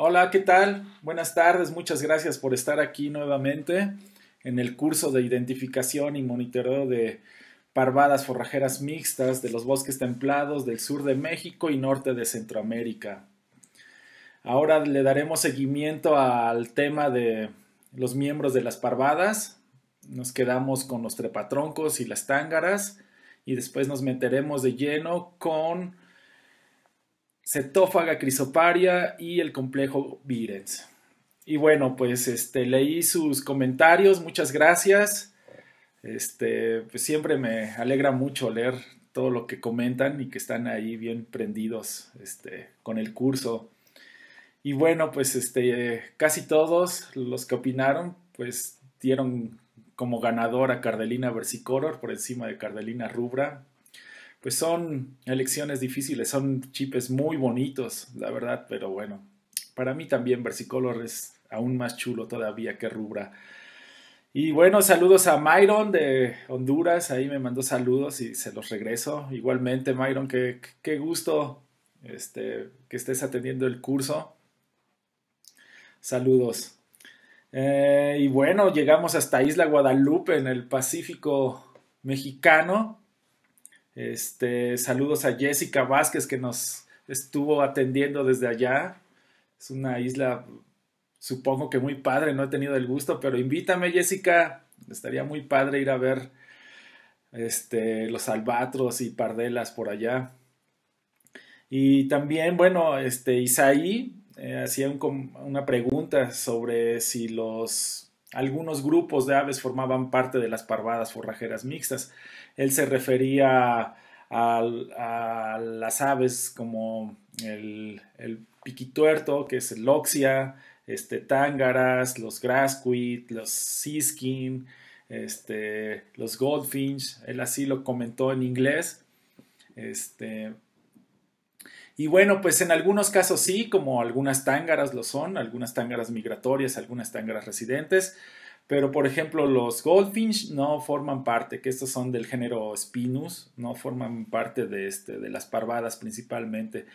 Hola, ¿qué tal? Buenas tardes, muchas gracias por estar aquí nuevamente en el curso de identificación y monitoreo de parvadas forrajeras mixtas de los bosques templados del sur de México y norte de Centroamérica. Ahora le daremos seguimiento al tema de los miembros de las parvadas. Nos quedamos con los trepatroncos y las tángaras y después nos meteremos de lleno con Cetófaga crisoparia y el complejo Virens. Y bueno, pues este, leí sus comentarios, muchas gracias. Este, pues, siempre me alegra mucho leer todo lo que comentan y que están ahí bien prendidos este, con el curso. Y bueno, pues este, casi todos los que opinaron, pues dieron como ganador a Cardelina Versicolor por encima de Cardelina Rubra pues son elecciones difíciles, son chips muy bonitos, la verdad, pero bueno, para mí también Versicolor es aún más chulo todavía que Rubra. Y bueno, saludos a Myron de Honduras, ahí me mandó saludos y se los regreso. Igualmente, Myron, qué, qué gusto este, que estés atendiendo el curso. Saludos. Eh, y bueno, llegamos hasta Isla Guadalupe en el Pacífico mexicano. Este, saludos a Jessica Vázquez que nos estuvo atendiendo desde allá. Es una isla, supongo que muy padre, no he tenido el gusto, pero invítame Jessica, estaría muy padre ir a ver este, los albatros y pardelas por allá. Y también, bueno, este, Isaí eh, hacía una pregunta sobre si los algunos grupos de aves formaban parte de las parvadas forrajeras mixtas. Él se refería a, las aves como el, piquituerto, que es el loxia, este, tángaras, los grasquit, los siskin, este, los goldfinch. Él así lo comentó en inglés. Este, y bueno, pues en algunos casos sí, como algunas tángaras lo son, algunas tángaras migratorias, algunas tángaras residentes, pero por ejemplo los goldfinch no forman parte, que estos son del género Spinus, no forman parte de, este, de las parvadas principalmente.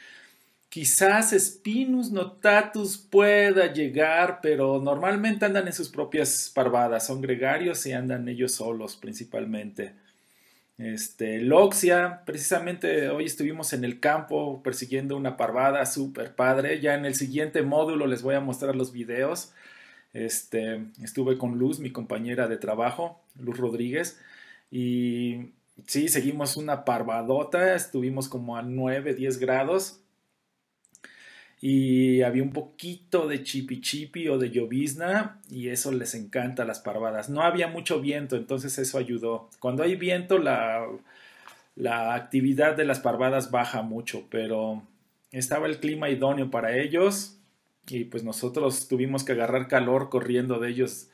Quizás Spinus notatus pueda llegar, pero normalmente andan en sus propias parvadas, son gregarios y andan ellos solos principalmente. Este, Loxia, precisamente hoy estuvimos en el campo persiguiendo una parvada super padre. Ya en el siguiente módulo les voy a mostrar los videos. Este, estuve con Luz, mi compañera de trabajo, Luz Rodríguez, y sí, seguimos una parvadota, estuvimos como a 9, 10 grados y había un poquito de chipi chipi o de llovizna y eso les encanta a las parvadas. No había mucho viento, entonces eso ayudó. Cuando hay viento la, la actividad de las parvadas baja mucho, pero estaba el clima idóneo para ellos y pues nosotros tuvimos que agarrar calor corriendo de ellos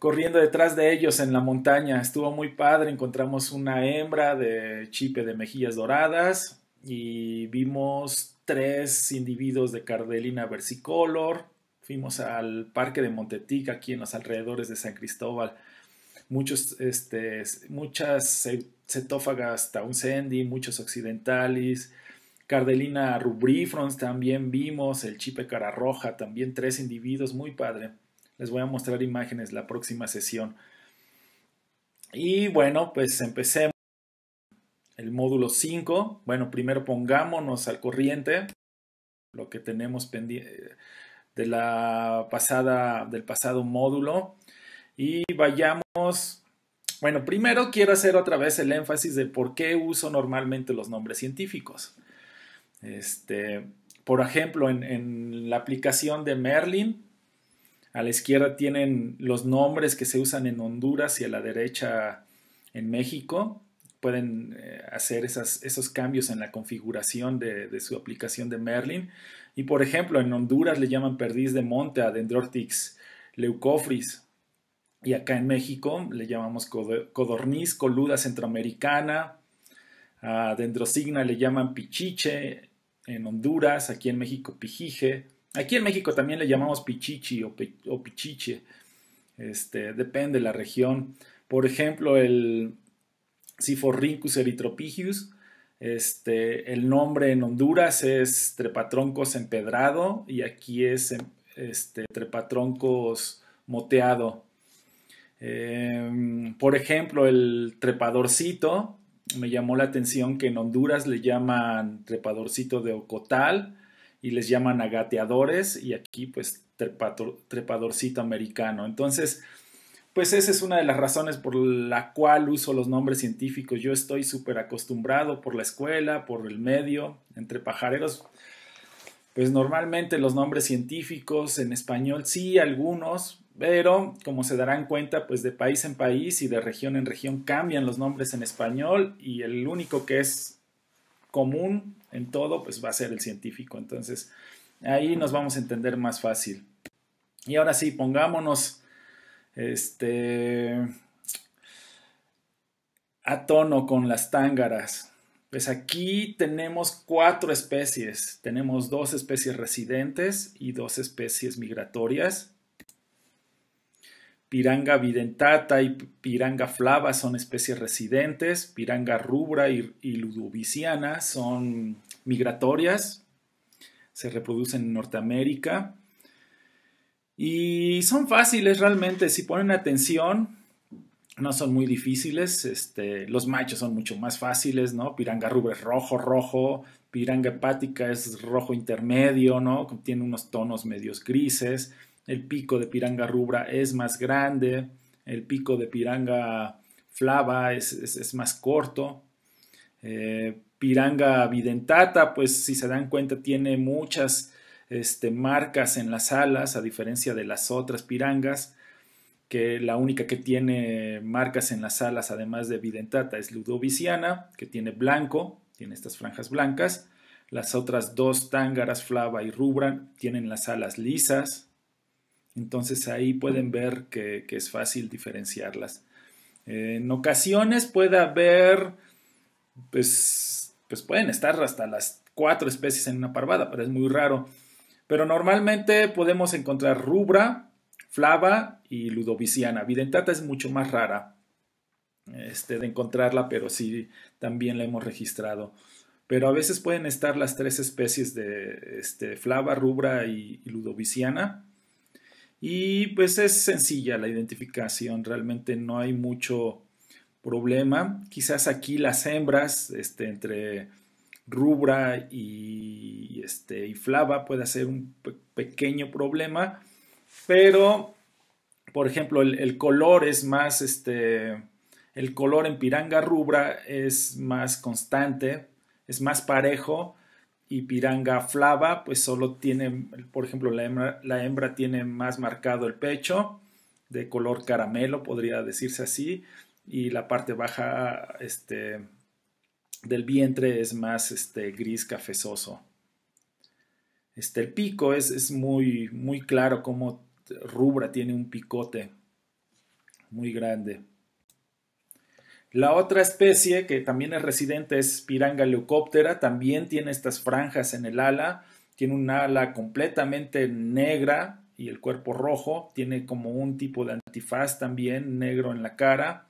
corriendo detrás de ellos en la montaña. Estuvo muy padre, encontramos una hembra de chipe de mejillas doradas y vimos tres individuos de Cardelina versicolor. Fuimos al parque de Montetica, aquí en los alrededores de San Cristóbal. Muchos, este, muchas cetófagas y muchos occidentalis. Cardelina rubrifrons también vimos. El chipe cara roja, también tres individuos, muy padre. Les voy a mostrar imágenes la próxima sesión. Y bueno, pues empecemos el módulo 5. Bueno, primero pongámonos al corriente lo que tenemos pendiente de la pasada del pasado módulo y vayamos bueno, primero quiero hacer otra vez el énfasis de por qué uso normalmente los nombres científicos. Este, por ejemplo, en, la aplicación de Merlin, a la izquierda tienen los nombres que se usan en Honduras y a la derecha en México pueden eh, hacer esos cambios en la configuración de, su aplicación de Merlin. Y por ejemplo, en Honduras le llaman perdiz de monte a Dendrortix leucofris. Y acá en México le llamamos codorniz coluda centroamericana. A Dendrosigna le llaman pichiche. En Honduras, aquí en México, pijije. Aquí en México también le llamamos pichichi o, pichiche. Este, depende de la región. Por ejemplo, el, Siforrincus erythropigius. Este, el nombre en Honduras es trepatroncos empedrado y aquí es este, trepatroncos moteado. Em, por ejemplo, el trepadorcito, me llamó la atención que en Honduras le llaman trepadorcito de Ocotal y les llaman agateadores y aquí pues trepadorcito americano. Entonces, pues esa es una de las razones por la cual uso los nombres científicos. Yo estoy súper acostumbrado por la escuela, por el medio, entre pajareros. Pues normalmente los nombres científicos en español sí, algunos, pero como se darán cuenta, pues de país en país y de región en región cambian los nombres en español y el único que es común en todo, pues va a ser el científico. Entonces, ahí nos vamos a entender más fácil. Y ahora sí, pongámonos este, a tono con las tángaras. Pues aquí tenemos cuatro especies. Tenemos dos especies residentes y dos especies migratorias. Piranga videntata y Piranga flava son especies residentes, Piranga rubra y ludoviciana son migratorias, se reproducen en Norteamérica. Y son fáciles realmente, si ponen atención, no son muy difíciles. Este, los machos son mucho más fáciles, ¿no? Piranga rubra es rojo, rojo. Piranga hepática es rojo intermedio, ¿no? Tiene unos tonos medios grises. El pico de piranga rubra es más grande. El pico de piranga flava es, más corto. Eh, piranga videntata, pues si se dan cuenta, tiene muchas este, marcas en las alas, a diferencia de las otras pirangas, que la única que tiene marcas en las alas, además de Videntata, es Ludoviciana, que tiene blanco, tiene estas franjas blancas. Las otras dos, Tángaras, Flava y Rubran, tienen las alas lisas. Entonces ahí pueden ver que, es fácil diferenciarlas. en ocasiones puede haber, pues, pues pueden estar hasta las cuatro especies en una parvada, pero es muy raro. Pero normalmente podemos encontrar rubra, flava y ludoviciana. Videntata es mucho más rara este, de encontrarla, pero sí también la hemos registrado. Pero a veces pueden estar las tres especies de este, flava, rubra y, y ludoviciana. Y pues es sencilla la identificación, realmente no hay mucho problema. Quizás aquí las hembras, este, entre Rubra y, este, y Flava puede ser un pequeño problema, pero, por ejemplo, el, color es más, este, el color en Piranga Rubra es más constante, es más parejo, y Piranga Flava, pues solo tiene, por ejemplo, la hembra, la hembra tiene más marcado el pecho, de color caramelo, podría decirse así, y la parte baja, este, del vientre es más este, gris cafezoso. Este, el pico es, es muy, muy claro como rubra tiene un picote muy grande. La otra especie que también es residente es Piranga leucóptera, también tiene estas franjas en el ala, tiene un ala completamente negra y el cuerpo rojo, tiene como un tipo de antifaz también negro en la cara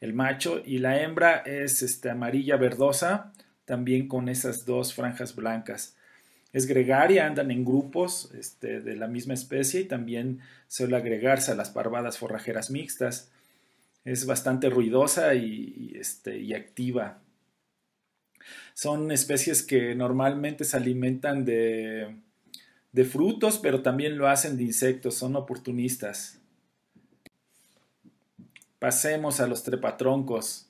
el macho, y la hembra es este, amarilla verdosa, también con esas dos franjas blancas. Es gregaria, andan en grupos este, de la misma especie y también suele agregarse a las parvadas forrajeras mixtas. Es bastante ruidosa y, este, activa. Son especies que normalmente se alimentan de frutos, pero también lo hacen de insectos, son oportunistas pasemos a los trepatroncos.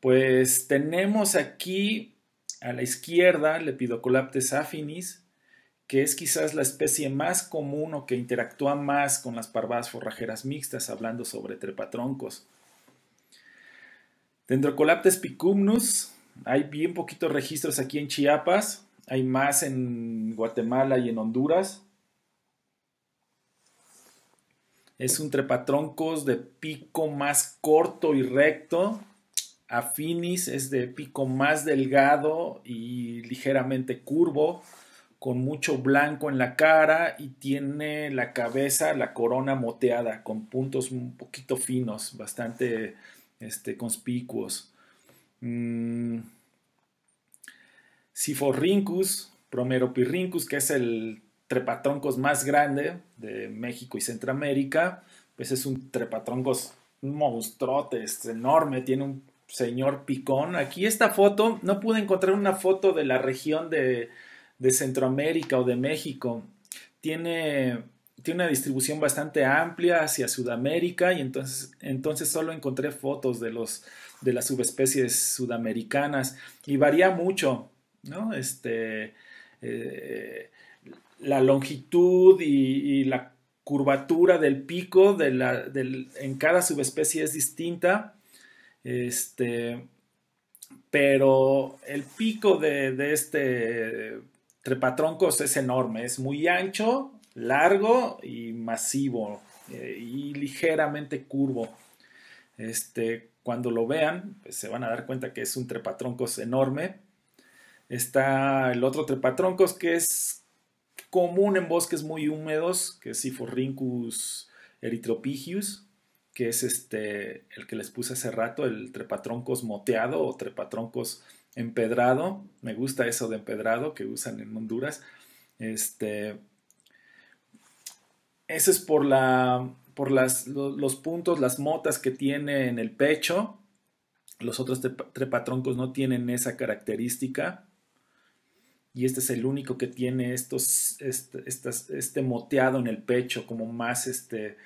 Pues tenemos aquí a la izquierda lepidocolaptes afinis, que es quizás la especie más común o que interactúa más con las parvadas forrajeras mixtas, hablando sobre trepatroncos. Dendrocolaptes picumnus, hay bien poquitos registros aquí en Chiapas, hay más en Guatemala y en Honduras. Es un trepatroncos de pico más corto y recto. Afinis es de pico más delgado y ligeramente curvo, con mucho blanco en la cara y tiene la cabeza, la corona moteada, con puntos un poquito finos, bastante este, conspicuos. Mm. Romero que es el trepatroncos más grande de México y Centroamérica, pues es un trepatroncos monstruote, es enorme, tiene un señor picón. Aquí esta foto, no pude encontrar una foto de la región de, Centroamérica o de México. Tiene, tiene, una distribución bastante amplia hacia Sudamérica y entonces, entonces solo encontré fotos de, los, de las subespecies sudamericanas y varía mucho, ¿no? Este, eh, la longitud y, la curvatura del pico de la, en cada subespecie es distinta. Este, pero el pico de, este trepatroncos es enorme, es muy ancho, largo y masivo eh, y ligeramente curvo. Este, cuando lo vean, pues, se van a dar cuenta que es un trepatroncos enorme. Está el otro trepatroncos que es común en bosques muy húmedos, que es Siforrincus erythropigius, que es este, el que les puse hace rato, el trepatroncos moteado o trepatroncos empedrado. Me gusta eso de empedrado que usan en Honduras. Este, ese es por, por los puntos, las motas que tiene en el pecho. Los otros trepatroncos no tienen esa característica y este es el único que tiene estos, este, moteado en el pecho, como más, este,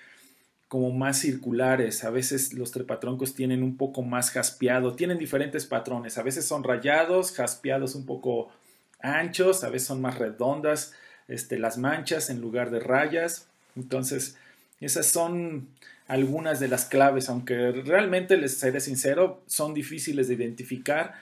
como más circulares. A veces los trepatroncos tienen un poco más jaspeado, tienen diferentes patrones. A veces son rayados, jaspeados un poco anchos, a veces son más redondas este, las manchas en lugar de rayas. Entonces, esas son algunas de las claves, aunque realmente les seré sincero, son difíciles de identificar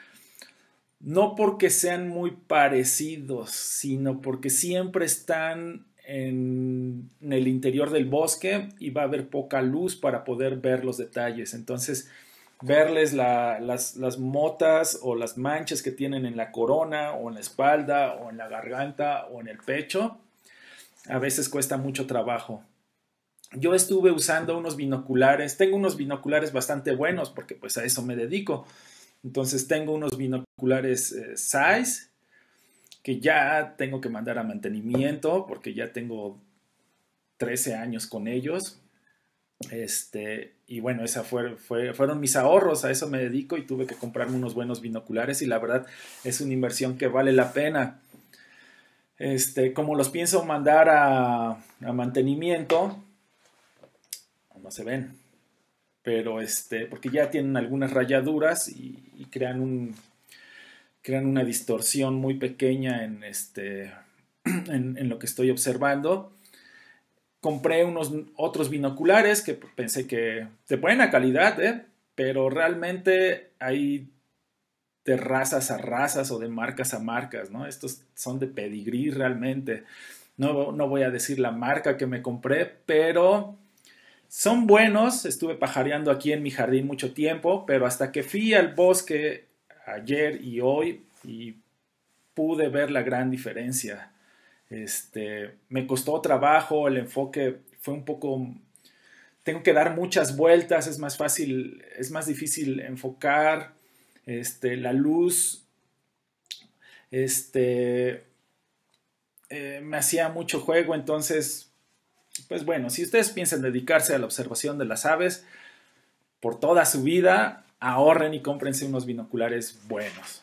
no porque sean muy parecidos, sino porque siempre están en, el interior del bosque y va a haber poca luz para poder ver los detalles. Entonces, verles las, las, motas o las manchas que tienen en la corona o en la espalda o en la garganta o en el pecho, a veces cuesta mucho trabajo. Yo estuve usando unos binoculares, tengo unos binoculares bastante buenos porque pues a eso me dedico. Entonces tengo unos binoculares eh, size que ya tengo que mandar a mantenimiento porque ya tengo 13 años con ellos. Este, y bueno, esa fueron mis ahorros, a eso me dedico y tuve que comprarme unos buenos binoculares y la verdad es una inversión que vale la pena. Este, como los pienso mandar a, a mantenimiento, no se ven, pero este, porque ya tienen algunas rayaduras y, crean, un, crean una distorsión muy pequeña en, este, en, lo que estoy observando compré unos otros binoculares que pensé que de buena calidad, ¿eh? pero realmente hay de razas a razas o de marcas a marcas, ¿no? Estos son de pedigrí realmente. No, no voy a decir la marca que me compré, pero son buenos, estuve pajareando aquí en mi jardín mucho tiempo, pero hasta que fui al bosque ayer y hoy y pude ver la gran diferencia. Este, me costó trabajo, el enfoque fue un poco tengo que dar muchas vueltas, es más fácil, es más difícil enfocar este, la luz. Este, eh, me hacía mucho juego, entonces pues bueno, si ustedes piensan dedicarse a la observación de las aves por toda su vida, ahorren y cómprense unos binoculares buenos.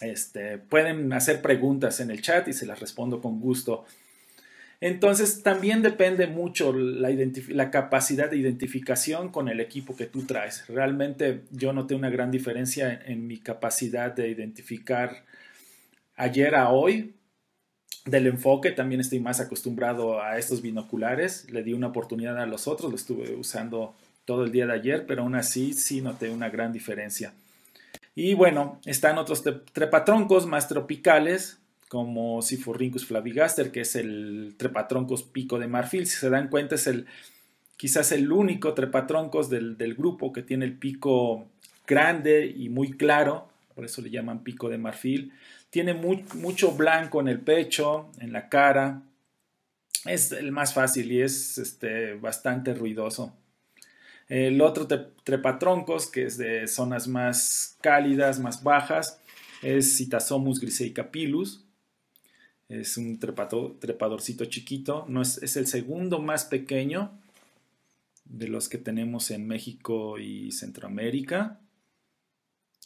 Este, pueden hacer preguntas en el chat y se las respondo con gusto. Entonces también depende mucho la, capacidad de identificación con el equipo que tú traes. Realmente yo noté una gran diferencia en mi capacidad de identificar ayer a hoy del enfoque, también estoy más acostumbrado a estos binoculares. Le di una oportunidad a los otros, lo estuve usando todo el día de ayer, pero aún así sí noté una gran diferencia. Y bueno, están otros trepatroncos más tropicales, como Sifurrincus flavigaster, que es el trepatroncos pico de marfil. Si se dan cuenta, es el quizás el único trepatroncos del, del grupo que tiene el pico grande y muy claro, por eso le llaman pico de marfil tiene mucho blanco en el pecho, en la cara. Es el más fácil y es este, bastante ruidoso. El otro trepatroncos, que es de zonas más cálidas, más bajas, es Citasomus griseicapilus. Es un trepadorcito chiquito. No es el segundo más pequeño de los que tenemos en México y Centroamérica.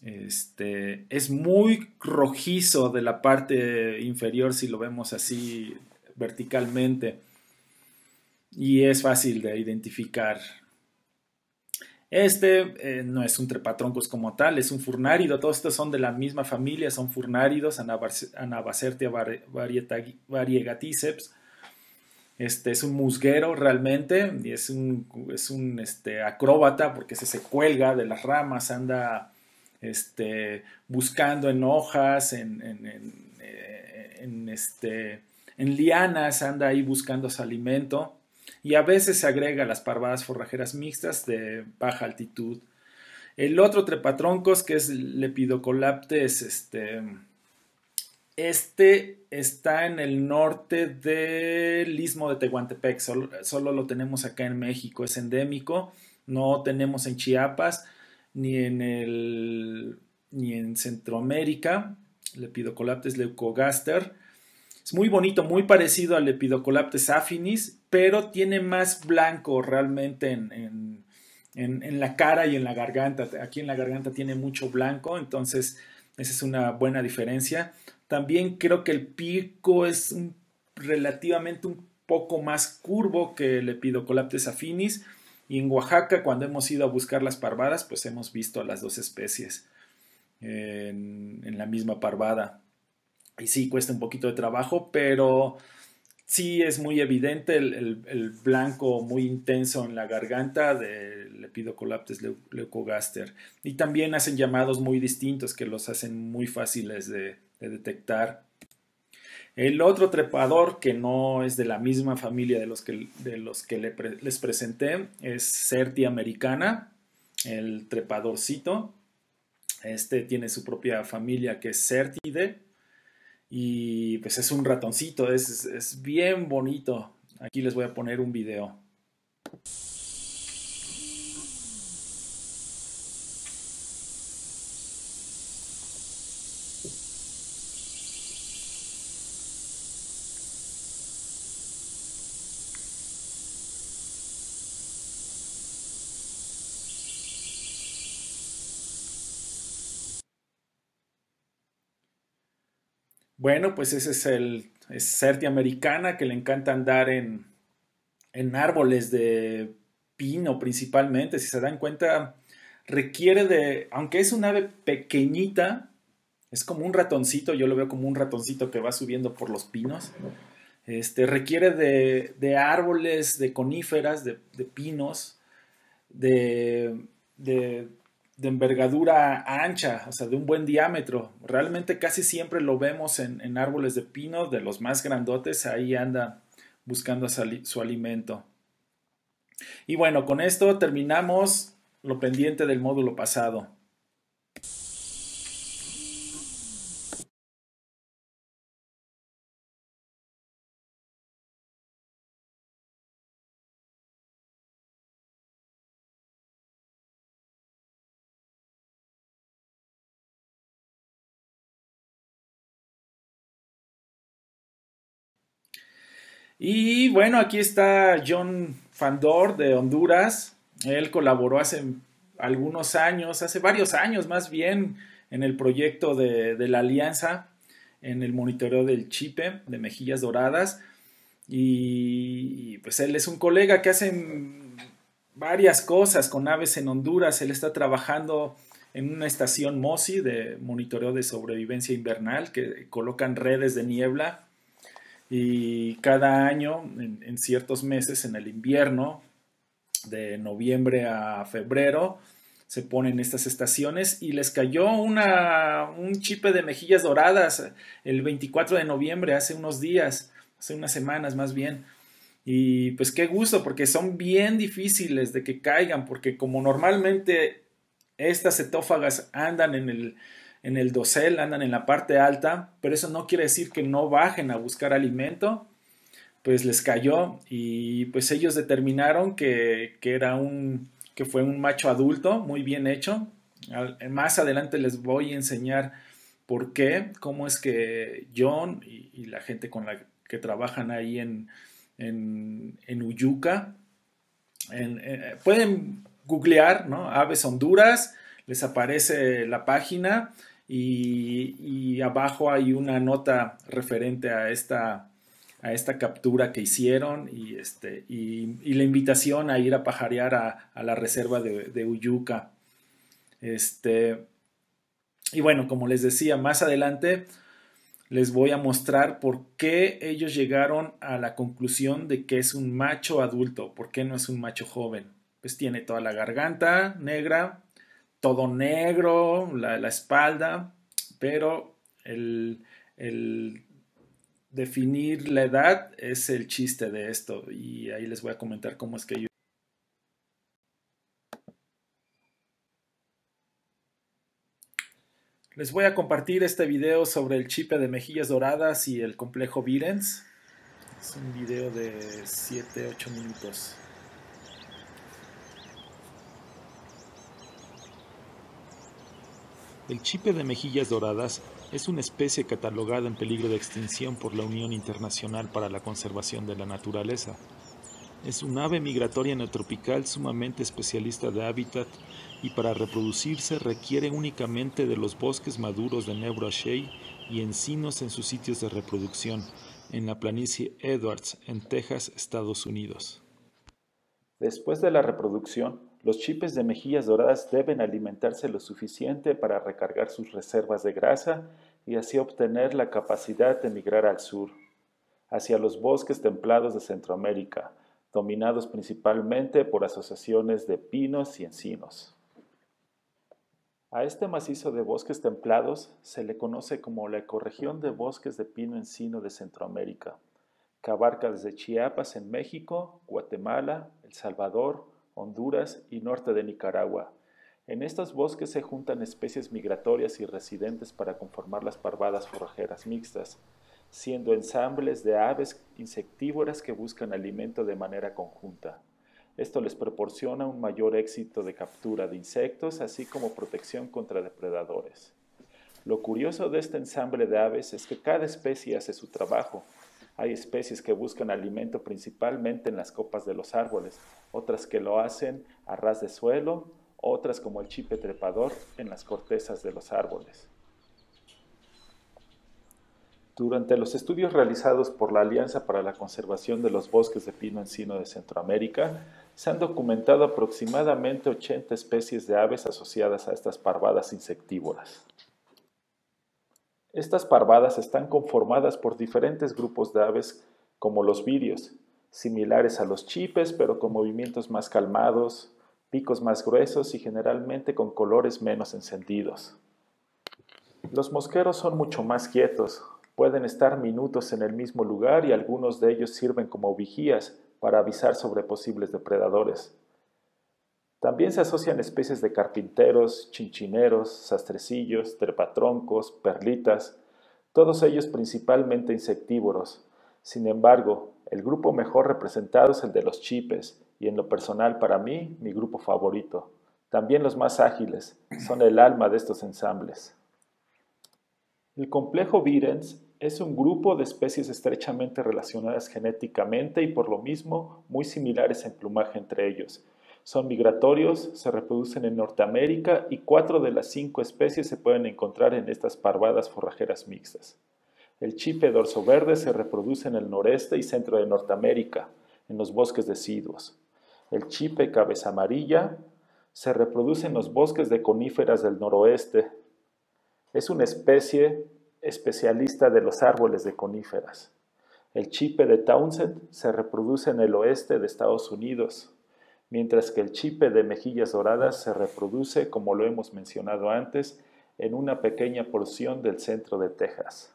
Este, es muy rojizo de la parte inferior si lo vemos así verticalmente. Y es fácil de identificar. Este eh, no es un trepatroncos como tal, es un furnárido. Todos estos son de la misma familia, son furnáridos, Anabacertia variegaticeps. Este es un musguero realmente y es un, es un este, acróbata porque se, se cuelga de las ramas, anda este, buscando en hojas, en, eh, en, este, en lianas, anda ahí buscando su alimento y a veces se agrega las parvadas forrajeras mixtas de baja altitud. El otro trepatroncos, que es Lepidocolaptes, este, este está en el norte del istmo de Tehuantepec, solo, lo tenemos acá en México, es endémico, no tenemos en Chiapas, ni en, el, ni en Centroamérica, Lepidocolaptes leucogaster. Es muy bonito, muy parecido al Lepidocolaptes affinis, pero tiene más blanco realmente en, la cara y en la garganta. Aquí en la garganta tiene mucho blanco, entonces esa es una buena diferencia. También creo que el pico es relativamente un poco más curvo que el Lepidocolaptes affinis y en Oaxaca, cuando hemos ido a buscar las parvadas, pues hemos visto a las dos especies en, la misma parvada. Y sí, cuesta un poquito de trabajo, pero sí es muy evidente el, blanco muy intenso en la garganta del Lepidocolaptes leucogaster. Y también hacen llamados muy distintos que los hacen muy fáciles de detectar el otro trepador, que no es de la misma familia de los que, de los que les presenté, es Certi americana, el trepadorcito. Este tiene su propia familia que es Certide. Y pues es un ratoncito, es, es bien bonito. Aquí les voy a poner un video. Bueno, pues ese es el es americana que le encanta andar en, árboles de pino principalmente. Si se dan cuenta, requiere de, aunque es un ave pequeñita, es como un ratoncito, yo lo veo como un ratoncito que va subiendo por los pinos. Este, requiere de, árboles, de coníferas, de, pinos, de de envergadura ancha, o sea, de un buen diámetro. Realmente casi siempre lo vemos en, árboles de pino, de los más grandotes, ahí anda buscando su alimento. Y bueno, con esto terminamos lo pendiente del módulo pasado. Y bueno, aquí está John Fandor de Honduras. Él colaboró hace algunos años, hace varios años más bien, en el proyecto de, la Alianza, en el monitoreo del chipe de mejillas doradas. Y, y pues él es un colega que hace varias cosas con aves en Honduras. Él está trabajando en una estación MOSI de monitoreo de sobrevivencia invernal que colocan redes de niebla y cada año, en, ciertos meses, en el invierno, de noviembre a febrero, se ponen estas estaciones y les cayó una, un chipe de mejillas doradas el 24 de noviembre, hace unos días, hace unas semanas más bien. Y pues qué gusto, porque son bien difíciles de que caigan, porque como normalmente estas etófagas andan en el en el dosel, andan en la parte alta, pero eso no quiere decir que no bajen a buscar alimento, pues les cayó y pues ellos determinaron que, era un, que fue un macho adulto, muy bien hecho. Más adelante les voy a enseñar por qué, cómo es que John y, la gente con la que trabajan ahí en, en, Uyuca, eh, pueden googlear, ¿no? Aves Honduras, les aparece la página y, abajo hay una nota referente a esta, a esta captura que hicieron y, este, y, la invitación a ir a pajarear a, la reserva de, de, Uyuca. Este, y bueno, como les decía, más adelante les voy a mostrar por qué ellos llegaron a la conclusión de que es un macho adulto, por qué no es un macho joven. Pues tiene toda la garganta negra, todo negro, la, espalda, pero el, definir la edad es el chiste de esto y ahí les voy a comentar cómo es que yo... Les voy a compartir este video sobre el chip de mejillas doradas y el complejo Virens. Es un video de 7-8 minutos. El chipe de mejillas doradas es una especie catalogada en peligro de extinción por la Unión Internacional para la Conservación de la Naturaleza. Es un ave migratoria neotropical sumamente especialista de hábitat y para reproducirse requiere únicamente de los bosques maduros de Nebraska y encinos en sus sitios de reproducción, en la planicie Edwards, en Texas, Estados Unidos. Después de la reproducción, los chipes de mejillas doradas deben alimentarse lo suficiente para recargar sus reservas de grasa y así obtener la capacidad de migrar al sur, hacia los bosques templados de Centroamérica, dominados principalmente por asociaciones de pinos y encinos. A este macizo de bosques templados se le conoce como la ecorregión de bosques de pino encino de Centroamérica, que abarca desde Chiapas en México, Guatemala, El Salvador, Honduras y norte de Nicaragua. En estos bosques se juntan especies migratorias y residentes para conformar las parvadas forrajeras mixtas, siendo ensambles de aves insectívoras que buscan alimento de manera conjunta. Esto les proporciona un mayor éxito de captura de insectos, así como protección contra depredadores. Lo curioso de este ensamble de aves es que cada especie hace su trabajo, hay especies que buscan alimento principalmente en las copas de los árboles, otras que lo hacen a ras de suelo, otras como el chipe trepador en las cortezas de los árboles. Durante los estudios realizados por la Alianza para la Conservación de los Bosques de Pino Encino de Centroamérica, se han documentado aproximadamente 80 especies de aves asociadas a estas parvadas insectívoras. Estas parvadas están conformadas por diferentes grupos de aves como los virios, similares a los chipes pero con movimientos más calmados, picos más gruesos y generalmente con colores menos encendidos. Los mosqueros son mucho más quietos, pueden estar minutos en el mismo lugar y algunos de ellos sirven como vigías para avisar sobre posibles depredadores. También se asocian especies de carpinteros, chinchineros, sastrecillos, trepatroncos, perlitas, todos ellos principalmente insectívoros. Sin embargo, el grupo mejor representado es el de los chipes, y en lo personal para mí, mi grupo favorito. También los más ágiles, son el alma de estos ensambles. El complejo virens es un grupo de especies estrechamente relacionadas genéticamente y por lo mismo muy similares en plumaje entre ellos, son migratorios, se reproducen en Norteamérica y cuatro de las cinco especies se pueden encontrar en estas parvadas forrajeras mixtas. El chipe dorso verde se reproduce en el noreste y centro de Norteamérica, en los bosques deciduos. El chipe cabeza amarilla se reproduce en los bosques de coníferas del noroeste. Es una especie especialista de los árboles de coníferas. El chipe de Townsend se reproduce en el oeste de Estados Unidos mientras que el chipe de mejillas doradas se reproduce, como lo hemos mencionado antes, en una pequeña porción del centro de Texas.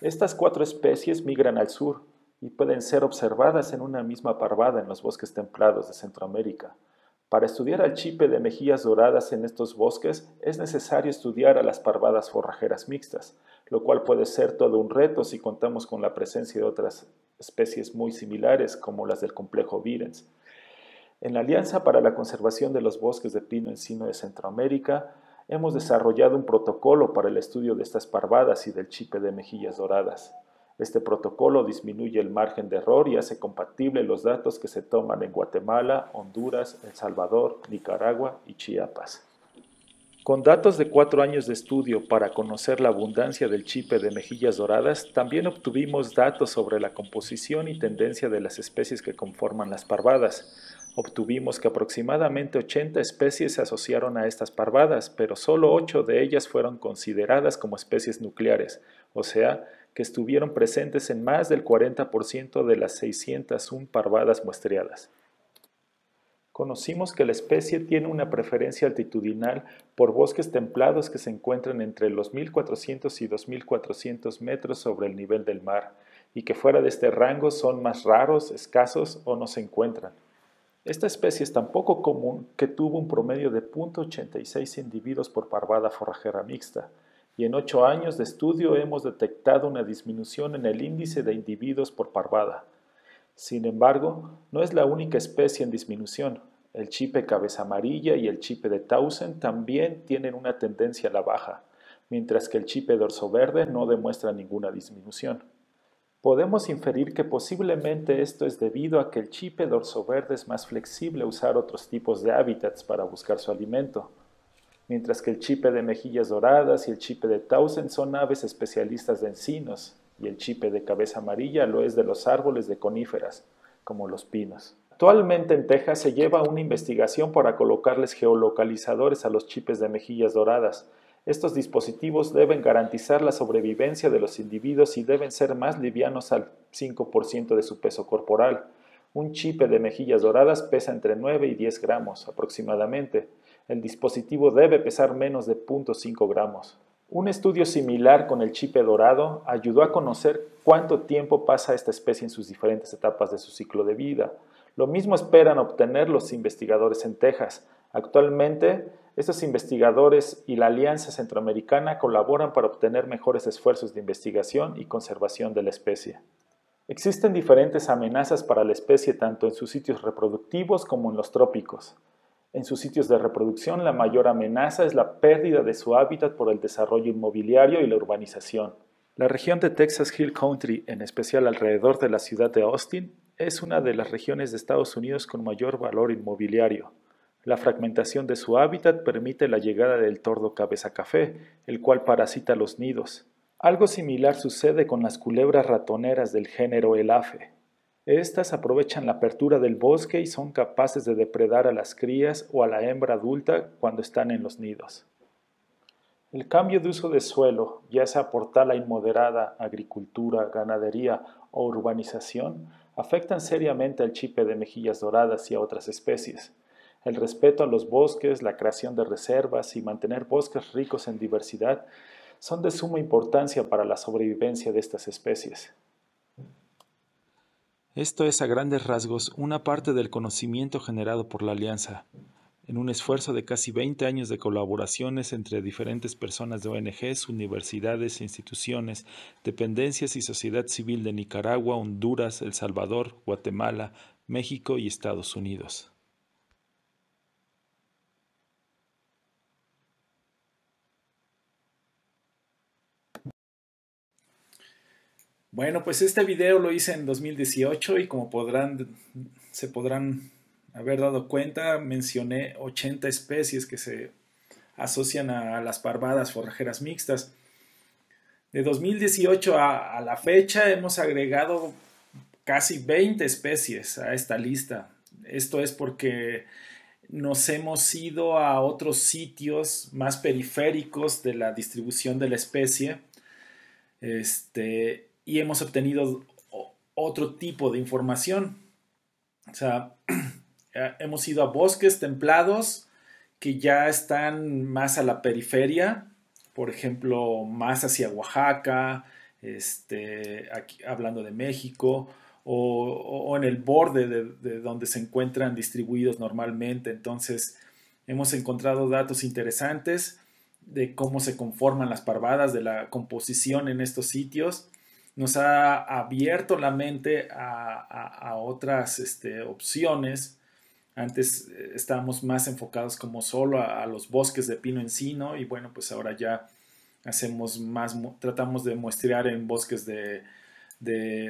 Estas cuatro especies migran al sur y pueden ser observadas en una misma parvada en los bosques templados de Centroamérica. Para estudiar al chipe de mejillas doradas en estos bosques es necesario estudiar a las parvadas forrajeras mixtas, lo cual puede ser todo un reto si contamos con la presencia de otras especies muy similares como las del complejo virens, en la Alianza para la Conservación de los Bosques de Pino Encino de Centroamérica, hemos desarrollado un protocolo para el estudio de estas parvadas y del chipe de mejillas doradas. Este protocolo disminuye el margen de error y hace compatible los datos que se toman en Guatemala, Honduras, El Salvador, Nicaragua y Chiapas. Con datos de cuatro años de estudio para conocer la abundancia del chipe de mejillas doradas, también obtuvimos datos sobre la composición y tendencia de las especies que conforman las parvadas, Obtuvimos que aproximadamente 80 especies se asociaron a estas parvadas, pero solo 8 de ellas fueron consideradas como especies nucleares, o sea, que estuvieron presentes en más del 40% de las 601 parvadas muestreadas. Conocimos que la especie tiene una preferencia altitudinal por bosques templados que se encuentran entre los 1400 y 2400 metros sobre el nivel del mar, y que fuera de este rango son más raros, escasos o no se encuentran. Esta especie es tan poco común que tuvo un promedio de 0.86 individuos por parvada forrajera mixta, y en 8 años de estudio hemos detectado una disminución en el índice de individuos por parvada. Sin embargo, no es la única especie en disminución. El chipe cabeza amarilla y el chipe de Tausen también tienen una tendencia a la baja, mientras que el chipe dorso verde no demuestra ninguna disminución. Podemos inferir que posiblemente esto es debido a que el chipe verde es más flexible a usar otros tipos de hábitats para buscar su alimento, mientras que el chipe de mejillas doradas y el chipe de Tausen son aves especialistas de encinos, y el chipe de cabeza amarilla lo es de los árboles de coníferas, como los pinos. Actualmente en Texas se lleva una investigación para colocarles geolocalizadores a los chipes de mejillas doradas, estos dispositivos deben garantizar la sobrevivencia de los individuos y deben ser más livianos al 5% de su peso corporal. Un chipe de mejillas doradas pesa entre 9 y 10 gramos aproximadamente. El dispositivo debe pesar menos de 0.5 gramos. Un estudio similar con el chipe dorado ayudó a conocer cuánto tiempo pasa esta especie en sus diferentes etapas de su ciclo de vida. Lo mismo esperan obtener los investigadores en Texas, Actualmente, estos investigadores y la Alianza Centroamericana colaboran para obtener mejores esfuerzos de investigación y conservación de la especie. Existen diferentes amenazas para la especie tanto en sus sitios reproductivos como en los trópicos. En sus sitios de reproducción la mayor amenaza es la pérdida de su hábitat por el desarrollo inmobiliario y la urbanización. La región de Texas Hill Country, en especial alrededor de la ciudad de Austin, es una de las regiones de Estados Unidos con mayor valor inmobiliario. La fragmentación de su hábitat permite la llegada del tordo cabeza café, el cual parasita los nidos. Algo similar sucede con las culebras ratoneras del género Elafe. Estas aprovechan la apertura del bosque y son capaces de depredar a las crías o a la hembra adulta cuando están en los nidos. El cambio de uso de suelo, ya sea por tala inmoderada, agricultura, ganadería o urbanización, afectan seriamente al chipe de mejillas doradas y a otras especies el respeto a los bosques, la creación de reservas y mantener bosques ricos en diversidad son de suma importancia para la sobrevivencia de estas especies. Esto es a grandes rasgos una parte del conocimiento generado por la Alianza, en un esfuerzo de casi 20 años de colaboraciones entre diferentes personas de ONGs, universidades, instituciones, dependencias y sociedad civil de Nicaragua, Honduras, El Salvador, Guatemala, México y Estados Unidos. Bueno, pues este video lo hice en 2018 y como podrán, se podrán haber dado cuenta, mencioné 80 especies que se asocian a las parvadas forrajeras mixtas. De 2018 a, la fecha hemos agregado casi 20 especies a esta lista. Esto es porque nos hemos ido a otros sitios más periféricos de la distribución de la especie. Este, y hemos obtenido otro tipo de información. O sea, hemos ido a bosques templados que ya están más a la periferia, por ejemplo, más hacia Oaxaca, este, aquí, hablando de México, o, en el borde de, donde se encuentran distribuidos normalmente. Entonces, hemos encontrado datos interesantes de cómo se conforman las parvadas, de la composición en estos sitios nos ha abierto la mente a, otras este, opciones. Antes eh, estábamos más enfocados como solo a, los bosques de pino encino y bueno, pues ahora ya hacemos más, tratamos de muestrear en bosques de,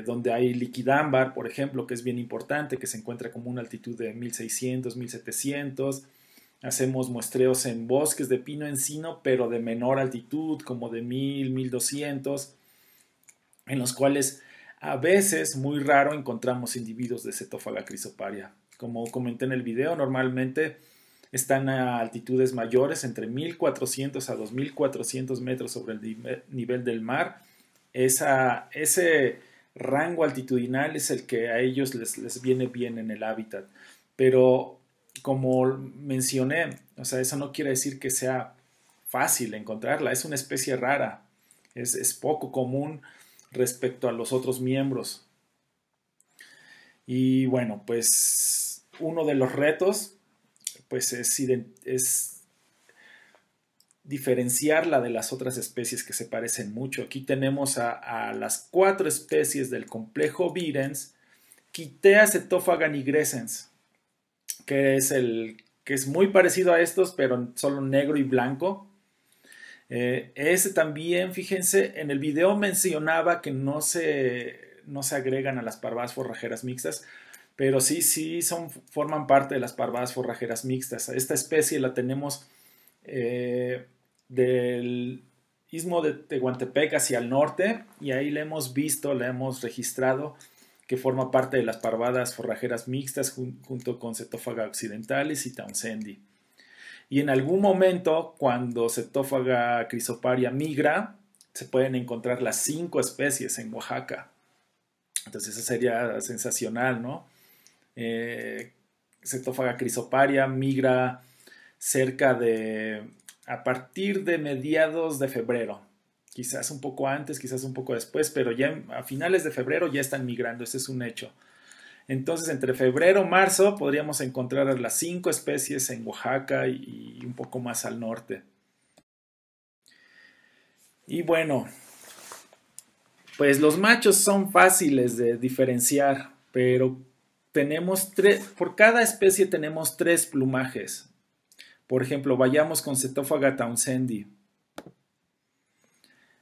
donde hay liquidámbar, por ejemplo, que es bien importante, que se encuentra como una altitud de 1600, 1700. Hacemos muestreos en bosques de pino encino, pero de menor altitud, como de 1000, 1200 en los cuales a veces, muy raro, encontramos individuos de cetófaga crisoparia. Como comenté en el video, normalmente están a altitudes mayores, entre 1400 a 2400 metros sobre el nivel del mar. Esa, ese rango altitudinal es el que a ellos les, les viene bien en el hábitat. Pero como mencioné, o sea, eso no quiere decir que sea fácil encontrarla, es una especie rara, es, es poco común respecto a los otros miembros. Y bueno, pues uno de los retos pues es, diferenciarla de las otras especies que se parecen mucho. Aquí tenemos a, las cuatro especies del complejo Virens, Quitea cetófaga nigrescens, que es el que es muy parecido a estos, pero solo negro y blanco. Eh, ese también, fíjense, en el video mencionaba que no se, no se agregan a las parvadas forrajeras mixtas, pero sí, sí, son, forman parte de las parvadas forrajeras mixtas. Esta especie la tenemos eh, del istmo de Tehuantepec hacia el norte y ahí la hemos visto, la hemos registrado que forma parte de las parvadas forrajeras mixtas junto con cetófaga occidentalis y Townsendi. Y en algún momento, cuando Cetófaga crisoparia migra, se pueden encontrar las cinco especies en Oaxaca. Entonces eso sería sensacional, ¿no? Cetófaga eh, crisoparia migra cerca de, a partir de mediados de febrero, quizás un poco antes, quizás un poco después, pero ya a finales de febrero ya están migrando, ese es un hecho. Entonces, entre febrero y marzo podríamos encontrar a las cinco especies en Oaxaca y un poco más al norte. Y bueno, pues los machos son fáciles de diferenciar, pero tenemos tres, por cada especie tenemos tres plumajes. Por ejemplo, vayamos con Cetófaga townsendii.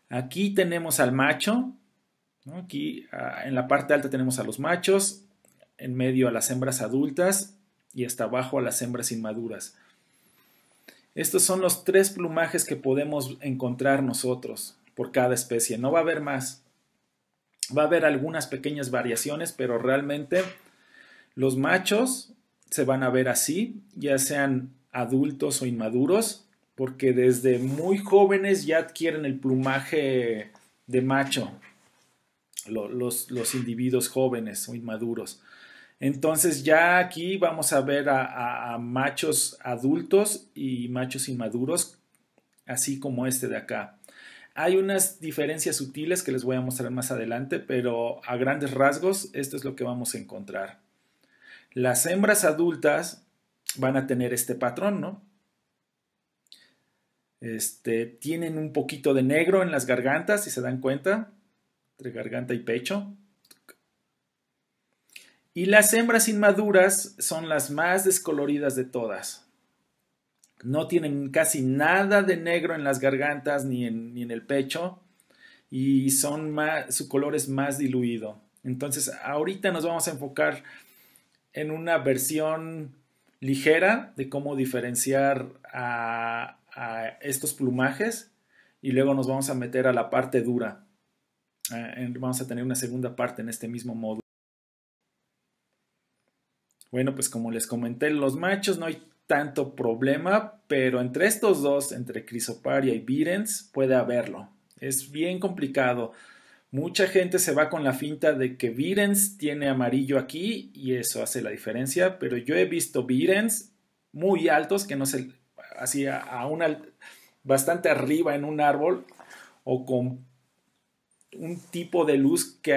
Aquí tenemos al macho, aquí ah, en la parte alta tenemos a los machos, en medio a las hembras adultas y hasta abajo a las hembras inmaduras. Estos son los tres plumajes que podemos encontrar nosotros por cada especie. No va a haber más. Va a haber algunas pequeñas variaciones, pero realmente los machos se van a ver así, ya sean adultos o inmaduros, porque desde muy jóvenes ya adquieren el plumaje de macho, los, los individuos jóvenes o inmaduros. Entonces ya aquí vamos a ver a, machos adultos y machos inmaduros, así como este de acá. Hay unas diferencias sutiles que les voy a mostrar más adelante, pero a grandes rasgos esto es lo que vamos a encontrar. Las hembras adultas van a tener este patrón, ¿no? Este, tienen un poquito de negro en las gargantas, si se dan cuenta, entre garganta y pecho. Y las hembras inmaduras son las más descoloridas de todas. No tienen casi nada de negro en las gargantas ni en, el pecho y son su color es más diluido. Entonces, ahorita nos vamos a enfocar en una versión ligera de cómo diferenciar a, estos plumajes y luego nos vamos a meter a la parte dura. Eh, vamos a tener una segunda parte en este mismo módulo. Bueno, pues como les comenté, los machos no hay tanto problema, pero entre estos dos, entre Crisoparia y Virens, puede haberlo. Es bien complicado. Mucha gente se va con la finta de que Virens tiene amarillo aquí y eso hace la diferencia, pero yo he visto Virens muy altos que no se así a una bastante arriba en un árbol o con un tipo de luz que,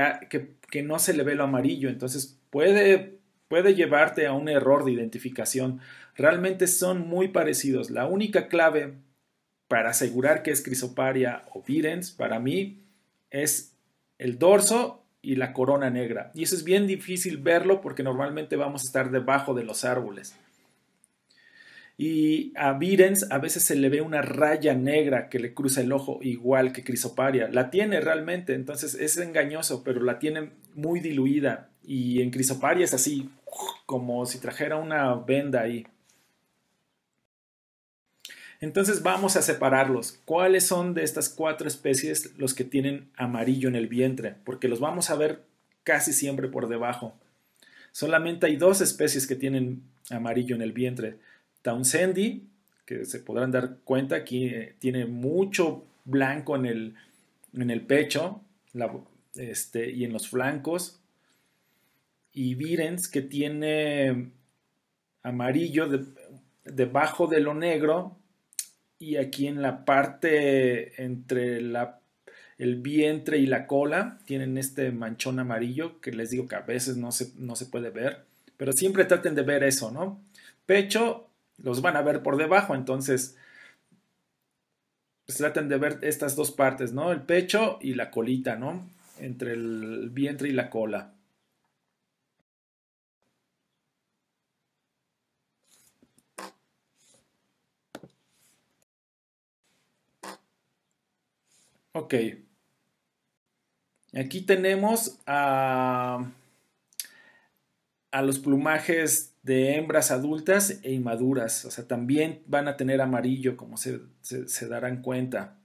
que no se le ve lo amarillo, entonces puede puede llevarte a un error de identificación. Realmente son muy parecidos. La única clave para asegurar que es Crisoparia o virens para mí es el dorso y la corona negra. Y eso es bien difícil verlo porque normalmente vamos a estar debajo de los árboles. Y a Virens a veces se le ve una raya negra que le cruza el ojo, igual que Crisoparia. La tiene realmente, entonces es engañoso, pero la tiene muy diluida. Y en Crisoparia es así, como si trajera una venda ahí. Entonces vamos a separarlos. ¿Cuáles son de estas cuatro especies los que tienen amarillo en el vientre? Porque los vamos a ver casi siempre por debajo. Solamente hay dos especies que tienen amarillo en el vientre. Townsendi, que se podrán dar cuenta que eh, tiene mucho blanco en el, en el pecho este, y en los flancos y Virens que tiene amarillo debajo de lo negro y aquí en la parte entre la, el vientre y la cola tienen este manchón amarillo que les digo que a veces no se, no se puede ver, pero siempre traten de ver eso, ¿no? Pecho los van a ver por debajo, entonces pues traten de ver estas dos partes, ¿no? El pecho y la colita, ¿no? Entre el vientre y la cola. Ok. Aquí tenemos a, a los plumajes de hembras adultas e inmaduras. O sea, también van a tener amarillo, como se, se, darán cuenta.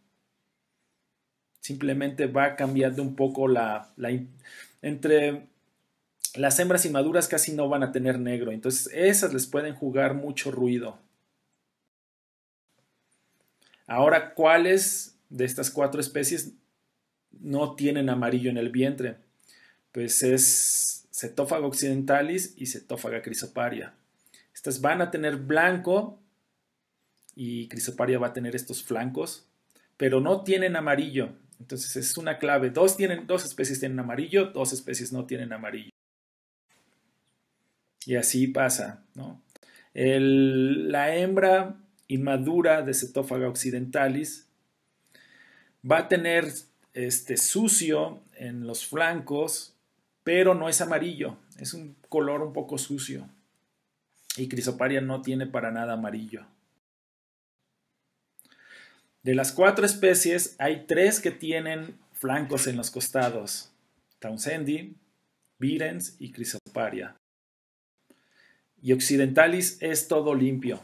Simplemente va cambiando un poco la, la... Entre las hembras inmaduras casi no van a tener negro, entonces esas les pueden jugar mucho ruido. Ahora, ¿cuáles de estas cuatro especies no tienen amarillo en el vientre, pues es cetófaga occidentalis y cetófaga crisoparia. Estas van a tener blanco y crisoparia va a tener estos flancos, pero no tienen amarillo. Entonces es una clave. Dos, tienen, dos especies tienen amarillo, dos especies no tienen amarillo. Y así pasa, la hembra inmadura de cetófaga occidentalis Va a tener este sucio en los flancos, pero no es amarillo, es un color un poco sucio. Y Crisoparia no tiene para nada amarillo. De las cuatro especies, hay tres que tienen flancos en los costados: Townsendi, Virens y Crisoparia. Y Occidentalis es todo limpio.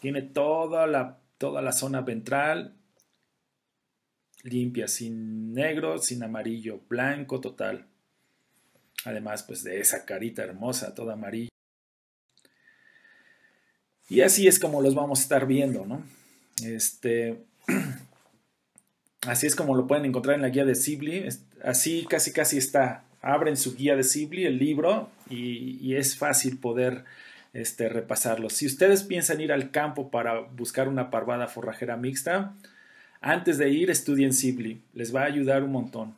Tiene toda la, toda la zona ventral limpia, sin negro, sin amarillo, blanco total. Además, pues de esa carita hermosa, toda amarilla. Y así es como los vamos a estar viendo, ¿no? Este, así es como lo pueden encontrar en la guía de Sibli. Así casi casi está. Abren su guía de Sibli, el libro, y, y es fácil poder este, repasarlo. Si ustedes piensan ir al campo para buscar una parvada forrajera mixta, antes de ir, estudien Sibley, Les va a ayudar un montón.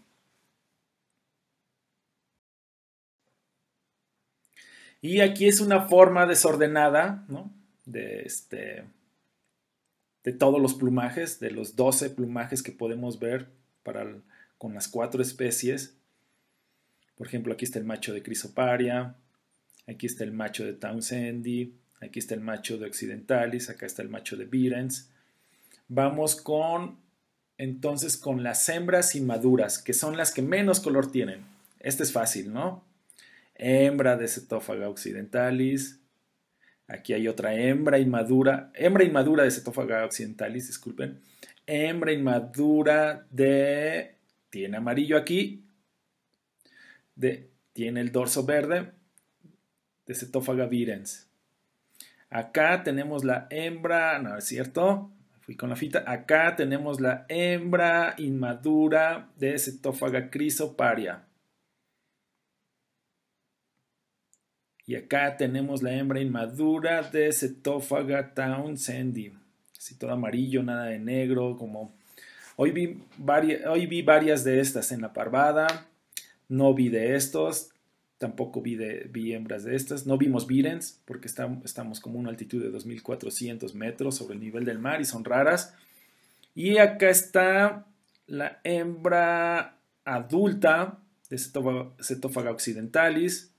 Y aquí es una forma desordenada, ¿no? De, este, de todos los plumajes, de los 12 plumajes que podemos ver para con las cuatro especies. Por ejemplo, aquí está el macho de Crisoparia, aquí está el macho de Townsendy, aquí está el macho de Occidentalis, acá está el macho de Virens, Vamos con entonces con las hembras inmaduras, que son las que menos color tienen. Este es fácil, ¿no? Hembra de cetófaga occidentalis. Aquí hay otra hembra inmadura, hembra inmadura de cetófaga occidentalis, disculpen. Hembra inmadura de tiene amarillo aquí. De tiene el dorso verde de cetófaga virens. Acá tenemos la hembra, no es cierto, y con la fita. Acá tenemos la hembra inmadura de Cetófaga crisoparia. Y acá tenemos la hembra inmadura de Cetófaga Townsendi. Así todo amarillo, nada de negro, como... Hoy vi, Hoy vi varias de estas en la parvada. No vi de estos tampoco vi, hembras de estas. No vimos virens porque estamos como a una altitud de 2.400 metros sobre el nivel del mar y son raras. Y acá está la hembra adulta de Cetófaga occidentalis,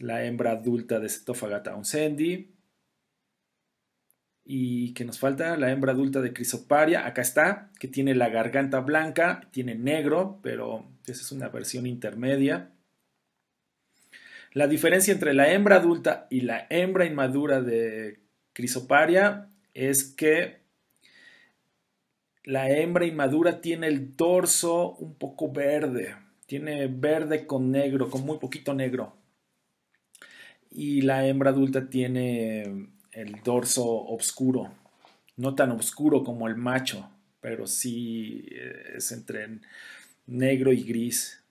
la hembra adulta de Cetófaga townsendi. Y que nos falta la hembra adulta de Crisoparia, acá está, que tiene la garganta blanca, tiene negro, pero esa es una versión intermedia. La diferencia entre la hembra adulta y la hembra inmadura de Crisoparia es que la hembra inmadura tiene el dorso un poco verde, tiene verde con negro, con muy poquito negro. Y la hembra adulta tiene el dorso oscuro, no tan oscuro como el macho, pero sí eh, es entre negro y gris.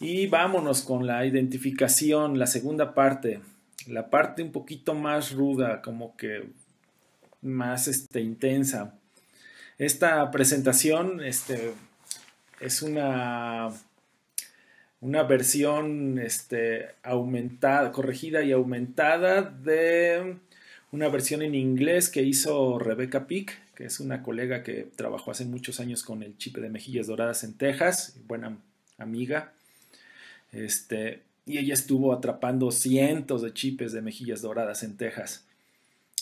Y vámonos con la identificación, la segunda parte, la parte un poquito más ruda, como que más este, intensa. Esta presentación este, es una, una versión este, aumentada, corregida y aumentada de una versión en inglés que hizo Rebecca Pick, que es una colega que trabajó hace muchos años con el chip de mejillas doradas en Texas, buena amiga. Este, y ella estuvo atrapando cientos de chipes de mejillas doradas en Texas.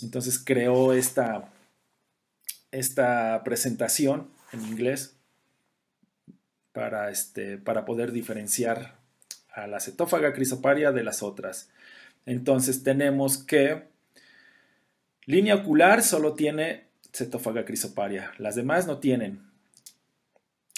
Entonces creó esta, esta presentación en inglés para, este, para poder diferenciar a la cetófaga crisoparia de las otras. Entonces tenemos que línea ocular solo tiene cetófaga crisoparia, las demás no tienen.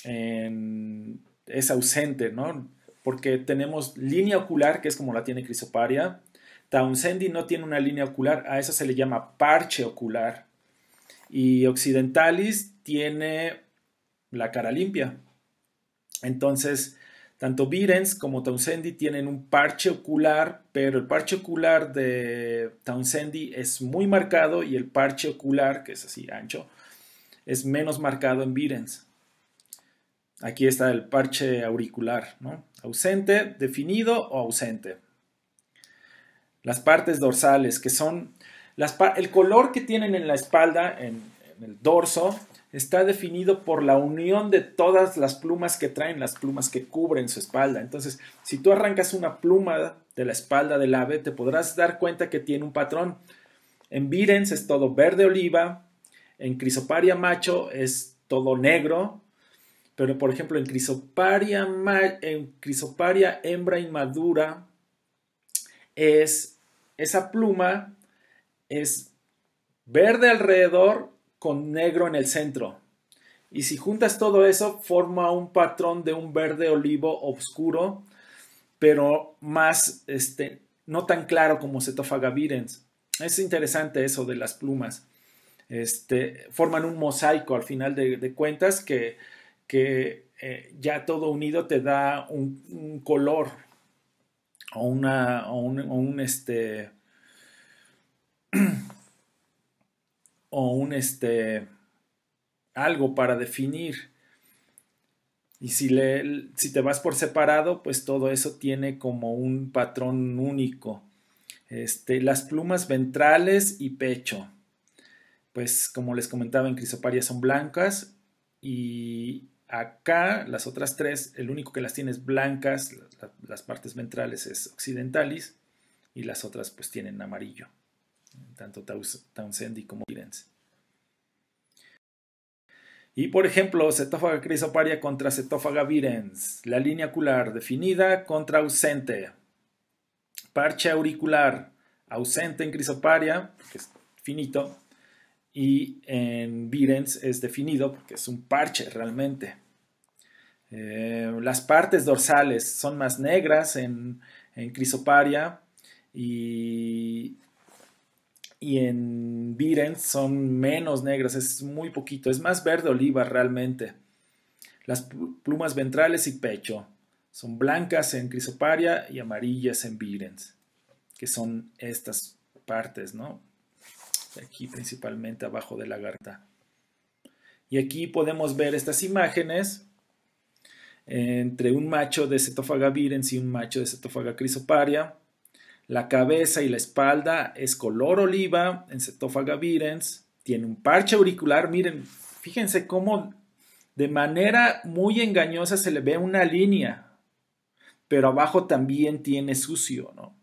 es ausente, ¿no? porque tenemos línea ocular, que es como la tiene Crisoparia. Townsendi no tiene una línea ocular, a esa se le llama parche ocular. Y Occidentalis tiene la cara limpia. Entonces, tanto Virens como Townsendi tienen un parche ocular, pero el parche ocular de Townsendi es muy marcado y el parche ocular, que es así ancho, es menos marcado en Virens. Aquí está el parche auricular, ¿no? Ausente, definido o ausente. Las partes dorsales, que son el color que tienen en la espalda, en, en el dorso, está definido por la unión de todas las plumas que traen, las plumas que cubren su espalda. Entonces, si tú arrancas una pluma de la espalda del ave, te podrás dar cuenta que tiene un patrón. En virens es todo verde oliva, en crisoparia macho es todo negro, pero, por ejemplo, en crisoparia, hembra inmadura, es esa pluma es verde alrededor con negro en el centro. Y si juntas todo eso, forma un patrón de un verde olivo oscuro, pero más, este, no tan claro como Cetophaga virens. Es interesante eso de las plumas. Este, forman un mosaico al final de cuentas que que eh, ya todo unido te da un, color o, una, un, este o un este algo para definir y si, le, si te vas por separado pues todo eso tiene como un patrón único este, las plumas ventrales y pecho pues como les comentaba en crisoparia son blancas y, Acá las otras tres, el único que las tiene es blancas, las partes ventrales es occidentalis y las otras pues tienen amarillo, tanto Townsend como virens. Y por ejemplo, cetófaga crisoparia contra cetófaga virens, la línea ocular definida contra ausente, parche auricular ausente en crisoparia, que es finito, y en virens es definido porque es un parche realmente. Eh, las partes dorsales son más negras en, Crisoparia y, y en Virens son menos negras, es muy poquito, es más verde oliva realmente. Las plumas ventrales y pecho son blancas en Crisoparia y amarillas en Virens, que son estas partes, ¿no? aquí principalmente abajo de la garta. Y aquí podemos ver estas imágenes entre un macho de cetófaga virens y un macho de cetófaga crisoparia. La cabeza y la espalda es color oliva en cetófaga virens. Tiene un parche auricular. Miren, fíjense cómo de manera muy engañosa se le ve una línea, pero abajo también tiene sucio, ¿no?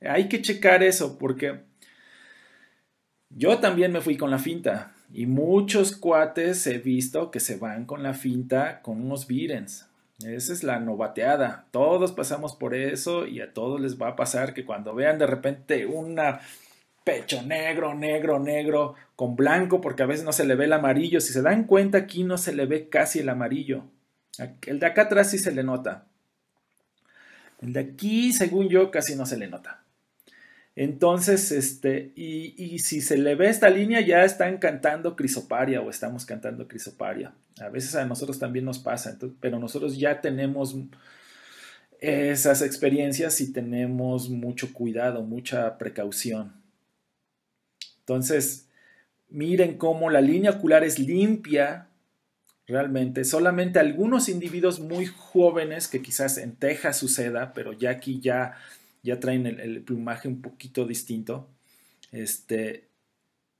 Hay que checar eso porque yo también me fui con la finta y muchos cuates he visto que se van con la finta con unos virens. Esa es la novateada. Todos pasamos por eso y a todos les va a pasar que cuando vean de repente un pecho negro, negro, negro con blanco porque a veces no se le ve el amarillo. Si se dan cuenta aquí no se le ve casi el amarillo. El de acá atrás sí se le nota. El de aquí, según yo, casi no se le nota. Entonces, este, y, si se le ve esta línea, ya están cantando crisoparia o estamos cantando crisoparia. A veces a nosotros también nos pasa, pero nosotros ya tenemos esas experiencias y tenemos mucho cuidado, mucha precaución. Entonces, miren cómo la línea ocular es limpia, realmente. Solamente algunos individuos muy jóvenes, que quizás en Texas suceda, pero ya aquí ya ya traen el, plumaje un poquito distinto. Este,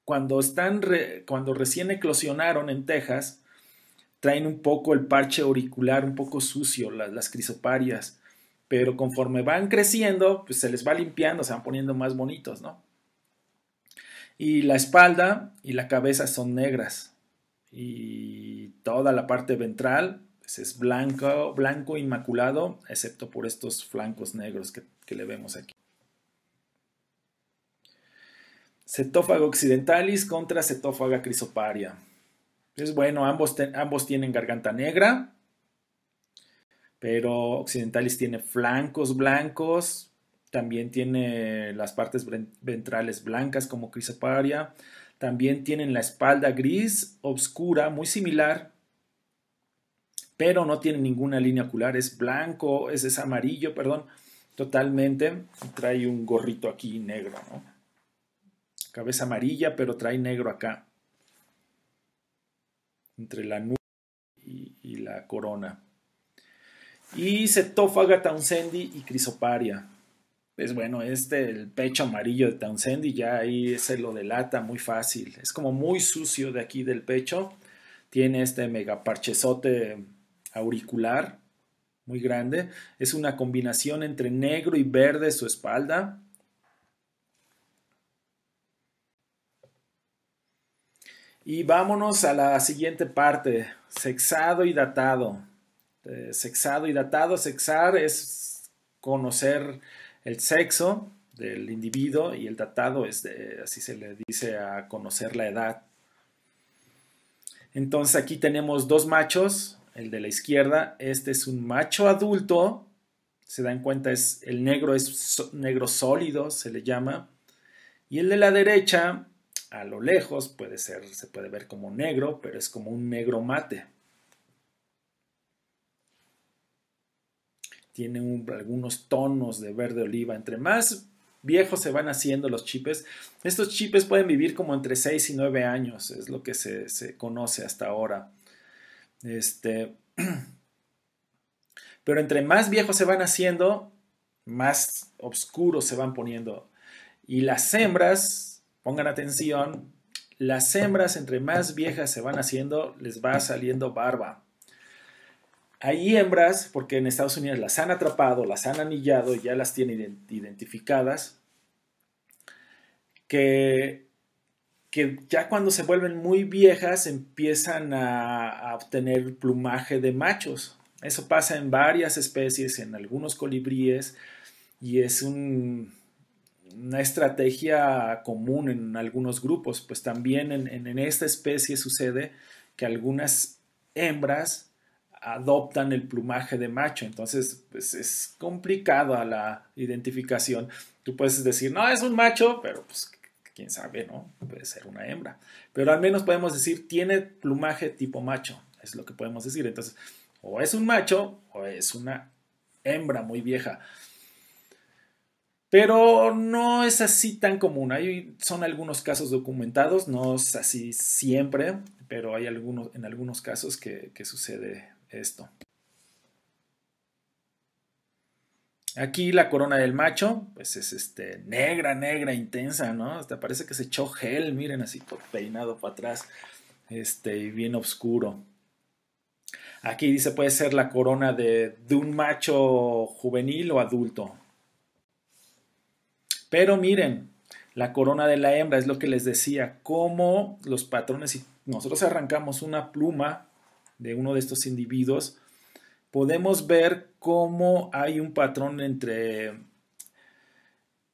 cuando, están cuando recién eclosionaron en Texas, traen un poco el parche auricular un poco sucio, las, las crisoparias, pero conforme van creciendo, pues se les va limpiando, se van poniendo más bonitos, ¿no? Y la espalda y la cabeza son negras. Y toda la parte ventral pues, es blanco, blanco inmaculado, excepto por estos flancos negros que, le vemos aquí. Cetófago occidentalis contra cetófaga crisoparia. Es bueno, ambos, ambos tienen garganta negra, pero occidentalis tiene flancos blancos, también tiene las partes ventrales blancas como crisoparia, también tienen la espalda gris, obscura, muy similar pero no tiene ninguna línea ocular, es blanco, es, amarillo, perdón, totalmente, trae un gorrito aquí negro, ¿no? Cabeza amarilla, pero trae negro acá, entre la nube y, la corona. Y cetófaga Townsendi y Crisoparia. Es bueno, este, el pecho amarillo de Townsendy. ya ahí se lo delata muy fácil. Es como muy sucio de aquí del pecho. Tiene este mega megaparchezote auricular, muy grande. Es una combinación entre negro y verde su espalda. Y vámonos a la siguiente parte, sexado y datado. Eh, sexado y datado, sexar es conocer el sexo del individuo y el datado es, así se le dice, a conocer la edad. Entonces aquí tenemos dos machos el de la izquierda, este es un macho adulto, se dan cuenta, es, el negro es negro sólido, se le llama, y el de la derecha, a lo lejos, puede ser, se puede ver como negro, pero es como un negro mate. Tiene algunos tonos de verde oliva. Entre más viejos se van haciendo los chipes. Estos chipes pueden vivir como entre 6 y 9 años, es lo que se conoce hasta ahora. Este. Pero entre más viejos se van haciendo, más oscuros se van poniendo. Y las hembras, pongan atención, las hembras entre más viejas se van haciendo, les va saliendo barba. Hay hembras, porque en Estados Unidos las han atrapado, las han anillado, ya las tienen identificadas, que que ya cuando se vuelven muy viejas empiezan a, obtener plumaje de machos. Eso pasa en varias especies, en algunos colibríes, y es una estrategia común en algunos grupos. Pues también en, esta especie sucede que algunas hembras adoptan el plumaje de macho. Entonces, pues es complicado la identificación. Tú puedes decir, no, es un macho, pero pues quién sabe, ¿no? Puede ser una hembra. Pero al menos podemos decir, tiene plumaje tipo macho, es lo que podemos decir. Entonces, o es un macho o es una hembra muy vieja. Pero no es así tan común. son algunos casos documentados, no es así siempre, pero hay algunos, en algunos casos que, que sucede esto. Aquí la corona del macho, pues es este, negra, negra, intensa, ¿no? Hasta parece que se echó gel, miren, así peinado para atrás, este, bien oscuro. Aquí dice, puede ser la corona de, un macho juvenil o adulto. Pero miren, la corona de la hembra es lo que les decía, Como los patrones, si nosotros arrancamos una pluma de uno de estos individuos, podemos ver cómo hay un patrón entre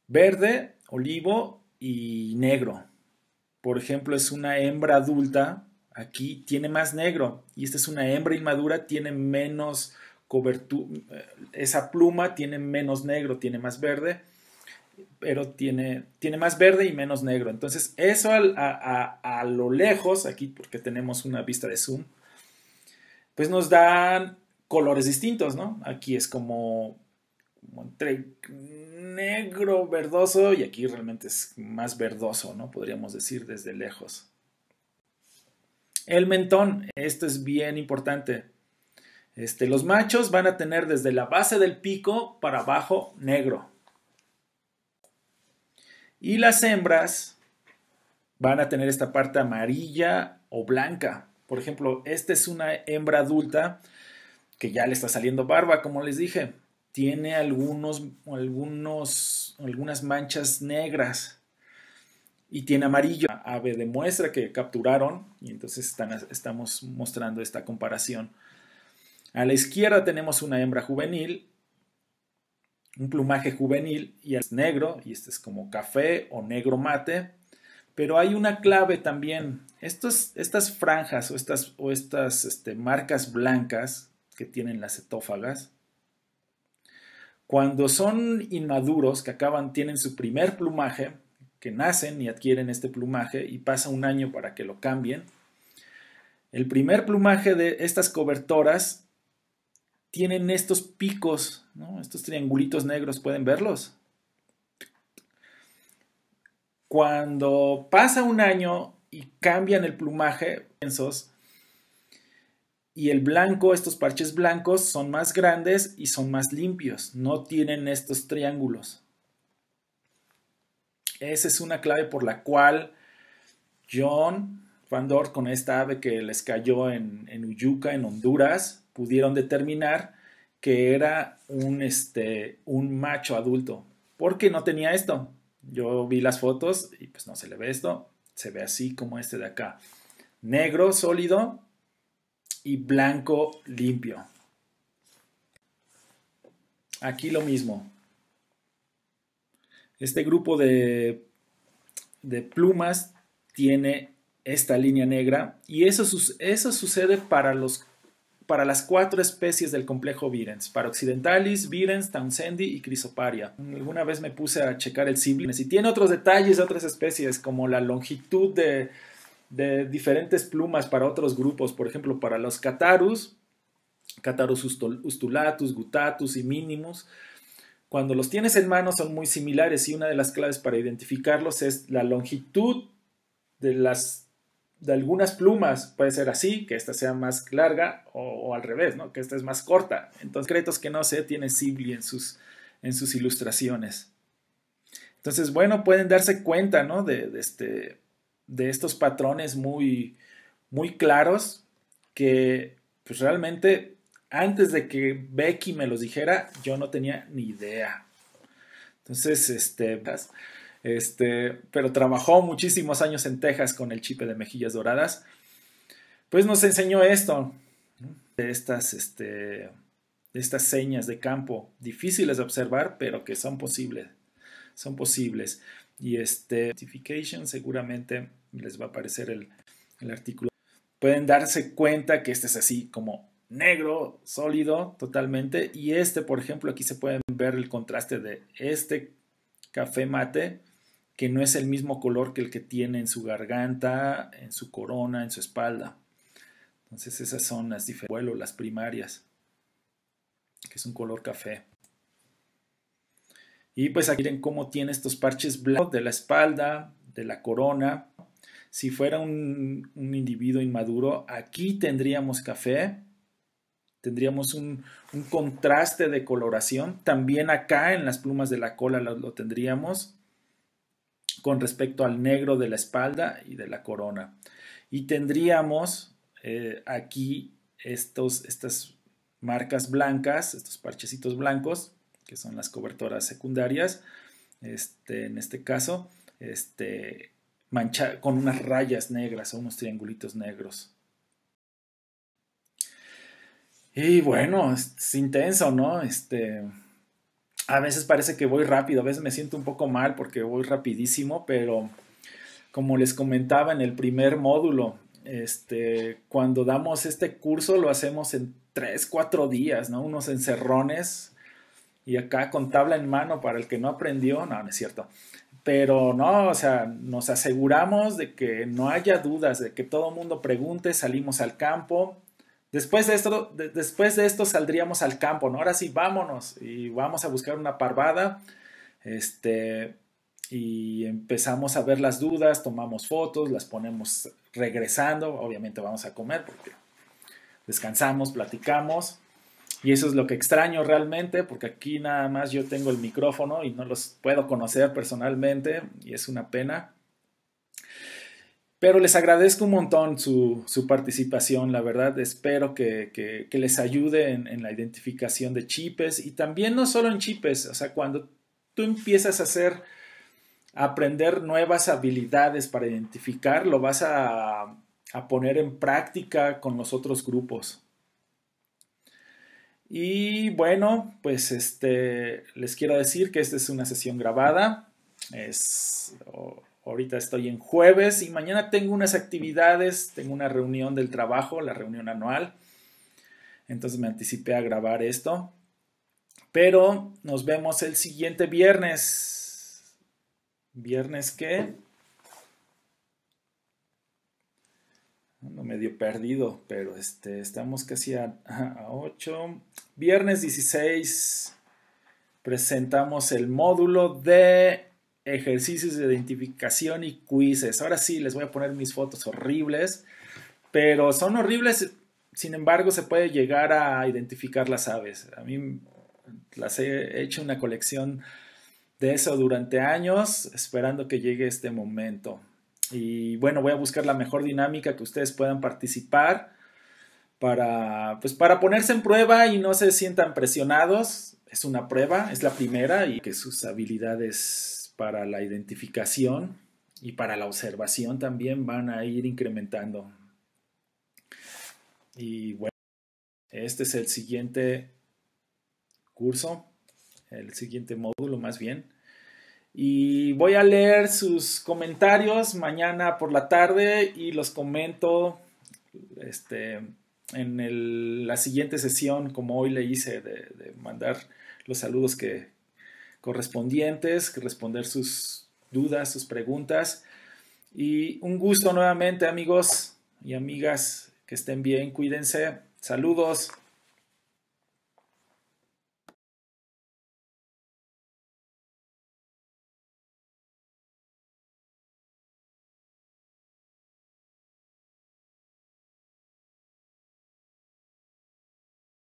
verde, olivo y negro. Por ejemplo, es una hembra adulta, aquí tiene más negro, y esta es una hembra inmadura, tiene menos cobertura, eh, esa pluma tiene menos negro, tiene más verde, pero tiene, tiene más verde y menos negro. Entonces, eso a, a lo lejos, aquí porque tenemos una vista de zoom, pues nos dan colores distintos, ¿no? Aquí es como, entre negro, verdoso, y aquí realmente es más verdoso, ¿no? Podríamos decir desde lejos. El mentón, esto es bien importante. Este, los machos van a tener desde la base del pico para abajo negro. Y las hembras van a tener esta parte amarilla o blanca. Por ejemplo, esta es una hembra adulta que ya le está saliendo barba, como les dije. Tiene algunos, algunos, algunas manchas negras y tiene amarillo. Ave de muestra que capturaron y entonces estamos mostrando esta comparación. A la izquierda tenemos una hembra juvenil, un plumaje juvenil y es negro y este es como café o negro mate. Pero hay una clave también. estas franjas o estas, o estas este, marcas blancas que tienen las cetófagas. Cuando son inmaduros, que acaban, tienen su primer plumaje, que nacen y adquieren este plumaje y pasa un año para que lo cambien. El primer plumaje de estas cobertoras tienen estos picos, estos triangulitos negros, ¿pueden verlos? Cuando pasa un año y cambian el plumaje, pensos y el blanco, estos parches blancos son más grandes y son más limpios, no tienen estos triángulos. Esa es una clave por la cual John Van con esta ave que les cayó en, en Uyuca, en Honduras, pudieron determinar que era un, este, un macho adulto, porque no tenía esto. Yo vi las fotos y pues no se le ve esto, se ve así como este de acá. Negro, sólido, y blanco limpio. Aquí lo mismo. Este grupo de, de plumas tiene esta línea negra y eso, eso sucede para, los, para, las cuatro especies del complejo virens, para occidentalis, virens, Townsendi y Crisoparia. Alguna vez me puse a checar el símbolo y tiene otros detalles de otras especies como la longitud de, de diferentes plumas para otros grupos, por ejemplo, para los catarus, catarus ustulatus, gutatus y mínimos, Cuando los tienes en mano son muy similares y una de las claves para identificarlos es la longitud de, las, de algunas plumas. Puede ser así, que esta sea más larga o, al revés, ¿no? que esta es más corta. Entonces, cretos que no sé, tiene Sibley en sus, en sus ilustraciones. Entonces, bueno, pueden darse cuenta ¿no? de este, de estos patrones muy, muy claros que pues, realmente antes de que Becky me los dijera, yo no tenía ni idea. Entonces, este, pues, este, pero trabajó muchísimos años en Texas con el chip de mejillas doradas. Pues nos enseñó esto, de estas, este, de estas señas de campo, difíciles de observar, pero que son posibles, son posibles. Y este, notification seguramente les va a aparecer el, artículo, pueden darse cuenta que este es así como negro, sólido totalmente. Y este, por ejemplo, aquí se pueden ver el contraste de este café mate, que no es el mismo color que el que tiene en su garganta, en su corona, en su espalda. Entonces esas son las diferencias, las primarias, que es un color café. Y pues aquí miren cómo tiene estos parches blancos de la espalda, de la corona, si fuera un, individuo inmaduro, aquí tendríamos café, tendríamos un, contraste de coloración. También acá en las plumas de la cola lo, tendríamos con respecto al negro de la espalda y de la corona. Y tendríamos eh, aquí estos, estas marcas blancas, estos parchecitos blancos, que son las cobertoras secundarias, este, en este caso, este, mancha, con unas rayas negras o unos triangulitos negros. Y bueno, es, intenso, ¿no? Este, a veces parece que voy rápido, a veces me siento un poco mal porque voy rapidísimo, pero como les comentaba en el primer módulo, este, cuando damos este curso lo hacemos en 3, 4 días, ¿no? Unos encerrones y acá con tabla en mano para el que no aprendió, no, no es cierto. Pero no, o sea, nos aseguramos de que no haya dudas, de que todo el mundo pregunte, salimos al campo. Después de, esto, después de esto saldríamos al campo, ¿no? Ahora sí, vámonos y vamos a buscar una parvada. Este, y empezamos a ver las dudas, tomamos fotos, las ponemos regresando. Obviamente vamos a comer porque descansamos, platicamos y eso es lo que extraño realmente, porque aquí nada más yo tengo el micrófono y no los puedo conocer personalmente y es una pena. Pero les agradezco un montón su, participación, la verdad. Espero que, les ayude en, la identificación de chips. y también no solo en chips. o sea, cuando tú empiezas a hacer, a aprender nuevas habilidades para identificar, lo vas a poner en práctica con los otros grupos. Y bueno, pues este, les quiero decir que esta es una sesión grabada. Es, ahorita estoy en jueves y mañana tengo unas actividades, tengo una reunión del trabajo, la reunión anual. Entonces me anticipé a grabar esto. Pero nos vemos el siguiente viernes. ¿Viernes qué? No medio perdido, pero este, estamos casi a, a 8. Viernes 16 presentamos el módulo de ejercicios de identificación y quizzes. Ahora sí, les voy a poner mis fotos horribles, pero son horribles, sin embargo, se puede llegar a identificar las aves. A mí las he hecho una colección de eso durante años, esperando que llegue este momento. Y bueno, voy a buscar la mejor dinámica que ustedes puedan participar para, pues, para ponerse en prueba y no se sientan presionados. Es una prueba, es la primera y que sus habilidades para la identificación y para la observación también van a ir incrementando. Y bueno, este es el siguiente curso, el siguiente módulo más bien. Y voy a leer sus comentarios mañana por la tarde y los comento este, en la siguiente sesión, como hoy le hice, de, mandar los saludos que, correspondientes, que responder sus dudas, sus preguntas. Y un gusto nuevamente, amigos y amigas, que estén bien, cuídense. Saludos.